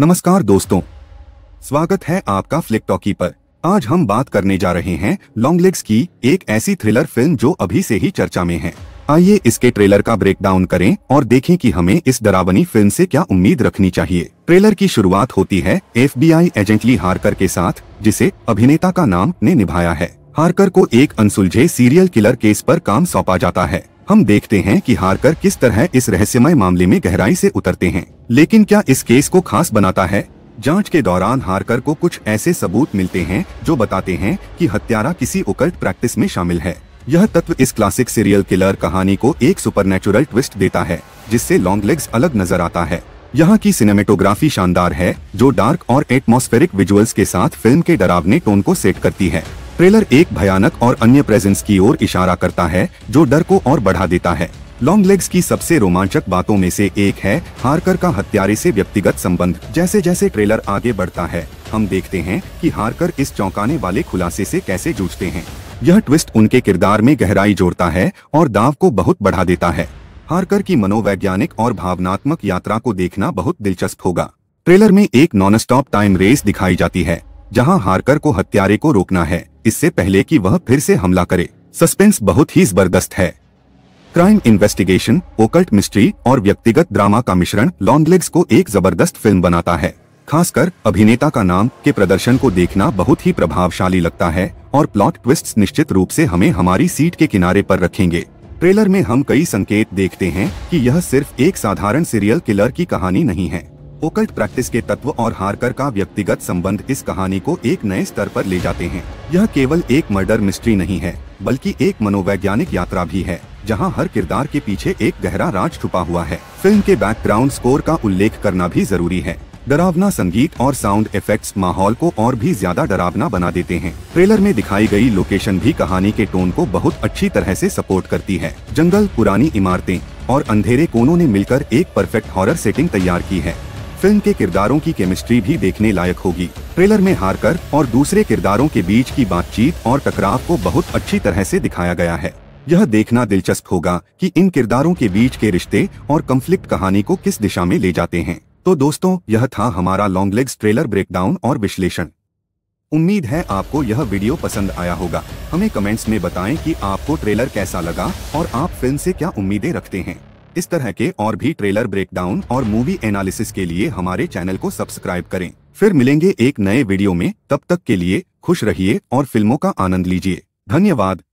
नमस्कार दोस्तों स्वागत है आपका फ्लिक टॉकी पर आज हम बात करने जा रहे हैं लॉन्ग लेग्स की एक ऐसी थ्रिलर फिल्म जो अभी से ही चर्चा में है आइए इसके ट्रेलर का ब्रेकडाउन करें और देखें कि हमें इस डरावनी फिल्म से क्या उम्मीद रखनी चाहिए ट्रेलर की शुरुआत होती है एफ एजेंट ली हारकर के साथ जिसे अभिनेता का नाम ने निभाया है हारकर को एक अनसुलझे सीरियल किलर केस पर काम सौंपा जाता है हम देखते हैं कि हारकर किस तरह इस रहस्यमय मामले में गहराई से उतरते हैं लेकिन क्या इस केस को खास बनाता है जांच के दौरान हारकर को कुछ ऐसे सबूत मिलते हैं जो बताते हैं कि हत्यारा किसी उकल्ट प्रैक्टिस में शामिल है यह तत्व इस क्लासिक सीरियल किलर कहानी को एक सुपरनेचुरल ट्विस्ट देता है जिससे लॉन्ग लेग्स अलग नजर आता है यहाँ की सिनेमेटोग्राफी शानदार है जो डार्क और एटमोस्फेरिक विजुअल्स के साथ फिल्म के डरावने टोन को सेट करती है ट्रेलर एक भयानक और अन्य प्रेजेंस की ओर इशारा करता है जो डर को और बढ़ा देता है लॉन्ग लेग्स की सबसे रोमांचक बातों में से एक है हारकर का हत्यारे से व्यक्तिगत संबंध जैसे जैसे ट्रेलर आगे बढ़ता है हम देखते हैं कि हारकर इस चौंकाने वाले खुलासे से कैसे जूझते हैं यह ट्विस्ट उनके किरदार में गहराई जोड़ता है और दाव को बहुत बढ़ा देता है हारकर की मनोवैज्ञानिक और भावनात्मक यात्रा को देखना बहुत दिलचस्प होगा ट्रेलर में एक नॉन स्टॉप टाइम रेस दिखाई जाती है जहाँ हारकर को हत्यारे को रोकना है इससे पहले कि वह फिर से हमला करे सस्पेंस बहुत ही जबरदस्त है क्राइम इन्वेस्टिगेशन ओकल्ट मिस्ट्री और व्यक्तिगत ड्रामा का मिश्रण लॉन्गलेग्स को एक जबरदस्त फिल्म बनाता है खासकर अभिनेता का नाम के प्रदर्शन को देखना बहुत ही प्रभावशाली लगता है और प्लॉट ट्विस्ट्स निश्चित रूप से हमें हमारी सीट के किनारे पर रखेंगे ट्रेलर में हम कई संकेत देखते हैं कि यह सिर्फ एक साधारण सीरियल किलर की कहानी नहीं है ओकल्ट प्रैक्टिस के तत्व और हारकर का व्यक्तिगत संबंध इस कहानी को एक नए स्तर पर ले जाते हैं यह केवल एक मर्डर मिस्ट्री नहीं है बल्कि एक मनोवैज्ञानिक यात्रा भी है जहां हर किरदार के पीछे एक गहरा राज छुपा हुआ है फिल्म के बैकग्राउंड स्कोर का उल्लेख करना भी जरूरी है डरावना संगीत और साउंड इफेक्ट्स माहौल को और भी ज्यादा डरावना बना देते हैं ट्रेलर में दिखाई गई लोकेशन भी कहानी के टोन को बहुत अच्छी तरह से सपोर्ट करती है जंगल पुरानी इमारतें और अंधेरे कोनों ने मिलकर एक परफेक्ट हॉरर सेटिंग तैयार की है फिल्म के किरदारों की केमिस्ट्री भी देखने लायक होगी ट्रेलर में हारकर और दूसरे किरदारों के बीच की बातचीत और टकराव को बहुत अच्छी तरह से दिखाया गया है यह देखना दिलचस्प होगा कि इन किरदारों के बीच के रिश्ते और कंफ्लिक्ट कहानी को किस दिशा में ले जाते हैं तो दोस्तों यह था हमारा लॉन्ग लेग्स ट्रेलर ब्रेकडाउन और विश्लेषण उम्मीद है आपको यह वीडियो पसंद आया होगा हमें कमेंट्स में बताएं कि आपको ट्रेलर कैसा लगा और आप फिल्म से क्या उम्मीदें रखते हैं इस तरह के और भी ट्रेलर ब्रेकडाउन और मूवी एनालिसिस के लिए हमारे चैनल को सब्सक्राइब करें फिर मिलेंगे एक नए वीडियो में तब तक के लिए खुश रहिए और फिल्मों का आनंद लीजिए धन्यवाद